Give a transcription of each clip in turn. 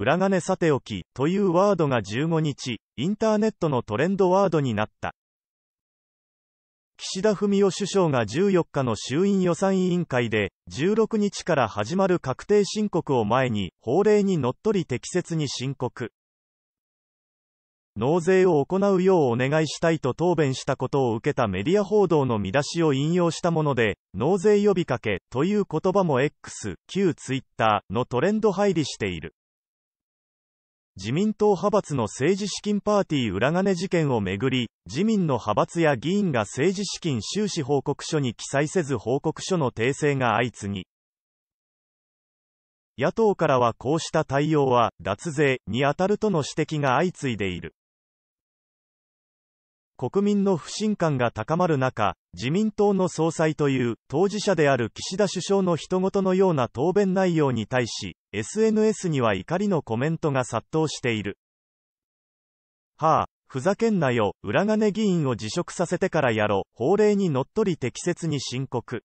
裏金さておきというワードが15日、インターネットのトレンドワードになった。岸田文雄首相が14日の衆院予算委員会で、16日から始まる確定申告を前に、法令にのっとり適切に申告。納税を行うようお願いしたいと答弁したことを受けたメディア報道の見出しを引用したもので、納税呼びかけという言葉も X、旧 Twitter のトレンド入りしている。自民党派閥の政治資金パーティー裏金事件をめぐり、自民の派閥や議員が政治資金収支報告書に記載せず報告書の訂正が相次ぎ、野党からはこうした対応は、脱税に当たるとの指摘が相次いでいる。国民の不信感が高まる中、自民党の総裁という当事者である岸田首相の人事のような答弁内容に対し、SNS には怒りのコメントが殺到している。はあ、ふざけんなよ、裏金議員を辞職させてからやろ、法令にのっとり適切に申告。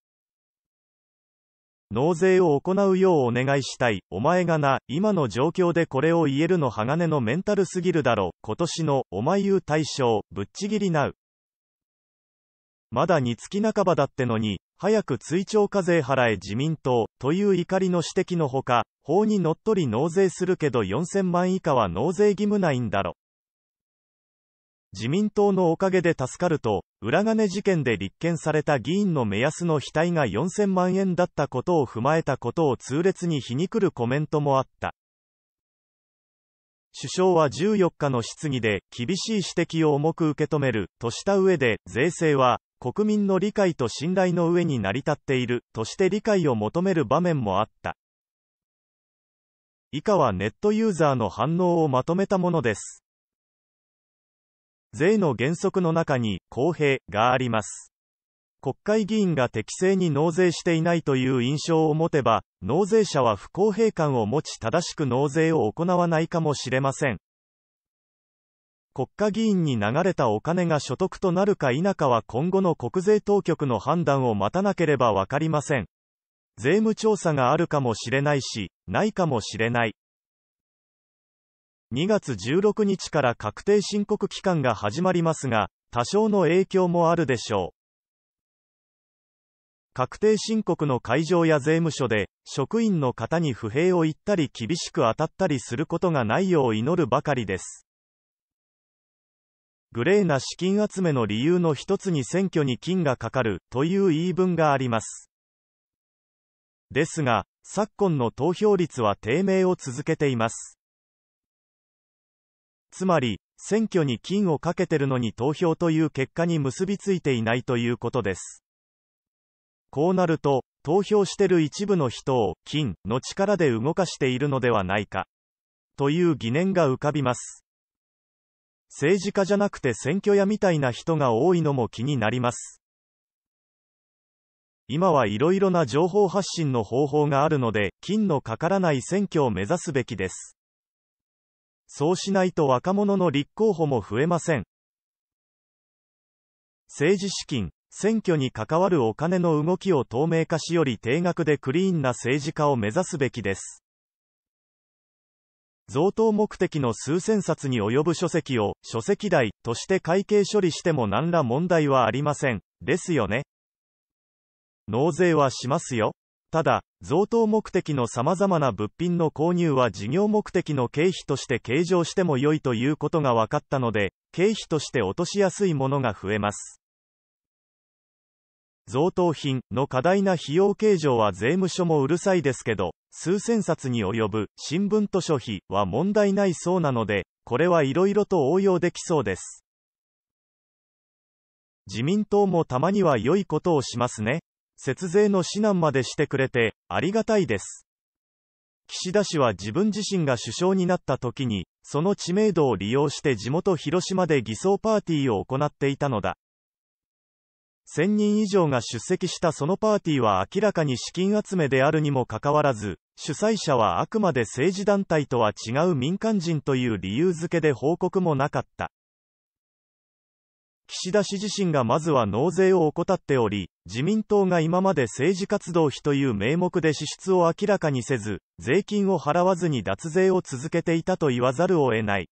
納税を行うようお願いしたい。お前がな、今の状況でこれを言えるの鋼のメンタルすぎるだろ。今年の、お前言う大賞、ぶっちぎりなう。まだ2月半ばだってのに、早く追徴課税払え自民党、という怒りの指摘のほか、法にのっとり納税するけど4000万以下は納税義務ないんだろ。自民党のおかげで助かると、裏金事件で立件された議員の目安の額が4000万円だったことを踏まえたことを痛烈に皮肉るコメントもあった。首相は14日の質疑で、厳しい指摘を重く受け止める、とした上で、税制は、国民の理解と信頼の上に成り立っている、として理解を求める場面もあった。以下はネットユーザーの反応をまとめたものです。税の原則の中に公平があります。国会議員が適正に納税していないという印象を持てば、納税者は不公平感を持ち正しく納税を行わないかもしれません。国家議員に流れたお金が所得となるか否かは今後の国税当局の判断を待たなければわかりません。税務調査があるかもしれないし、ないかもしれない。2月16日から確定申告期間が始まりますが、多少の影響もあるでしょう。確定申告の会場や税務署で、職員の方に不平を言ったり厳しく当たったりすることがないよう祈るばかりです。グレーな資金集めの理由の一つに選挙に金がかかるという言い分があります。ですが、昨今の投票率は低迷を続けています。つまり、選挙に金をかけてるのに投票という結果に結びついていないということです。こうなると、投票してる一部の人を、金の力で動かしているのではないか。という疑念が浮かびます。政治家じゃなくて選挙屋みたいな人が多いのも気になります。今はいろいろな情報発信の方法があるので、金のかからない選挙を目指すべきです。そうしないと若者の立候補も増えません。政治資金、選挙に関わるお金の動きを透明化しより定額でクリーンな政治家を目指すべきです。贈答目的の数千冊に及ぶ書籍を書籍代として会計処理しても何ら問題はありません。ですよね。納税はしますよ。ただ、贈答目的の様々な物品の購入は事業目的の経費として計上しても良いということが分かったので、経費として落としやすいものが増えます。贈答品の過大な費用計上は税務署もうるさいですけど、数千冊に及ぶ新聞図書費は問題ないそうなので、これはいろいろと応用できそうです。自民党もたまには良いことをしますね。節税の指南までしてくれて、ありがたいです。岸田氏は自分自身が首相になった時に、その知名度を利用して地元広島で偽装パーティーを行っていたのだ。1000人以上が出席したそのパーティーは明らかに資金集めであるにもかかわらず、主催者はあくまで政治団体とは違う民間人という理由付けで報告もなかった。岸田氏自身がまずは納税を怠っており、自民党が今まで政治活動費という名目で支出を明らかにせず、税金を払わずに脱税を続けていたと言わざるを得ない。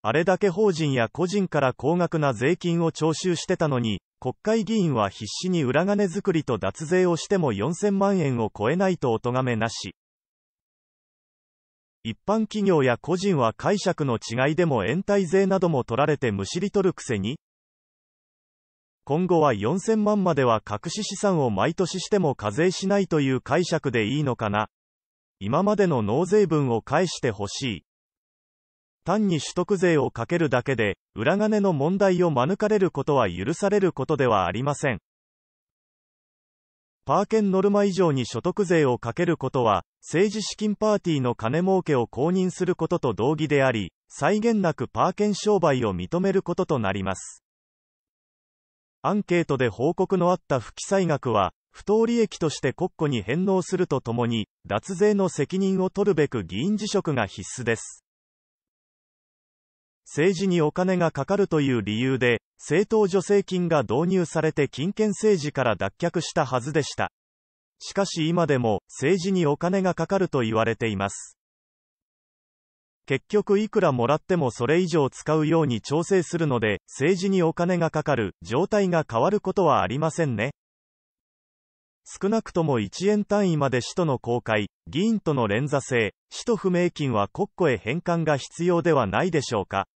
あれだけ法人や個人から高額な税金を徴収してたのに、国会議員は必死に裏金作りと脱税をしても4000万円を超えないとお咎めなし。一般企業や個人は解釈の違いでも延滞税なども取られてむしり取るくせに今後は4000万までは隠し資産を毎年しても課税しないという解釈でいいのかな今までの納税分を返してほしい。単に取得税をかけるだけで、裏金の問題を免れることは許されることではありません。パーケンノルマ以上に所得税をかけることは、政治資金パーティーの金儲けを公認することと同義であり、際限なくパーケン商売を認めることとなります。アンケートで報告のあった不記載額は、不当利益として国庫に返納するとともに、脱税の責任を取るべく議員辞職が必須です。政治にお金がかかるという理由で、政党助成金が導入されて金権政治から脱却したはずでした。しかし今でも、政治にお金がかかると言われています。結局いくらもらってもそれ以上使うように調整するので、政治にお金がかかる、状態が変わることはありませんね。少なくとも1円単位まで使途の公開、議員との連座制、使途不明金は国庫へ返還が必要ではないでしょうか。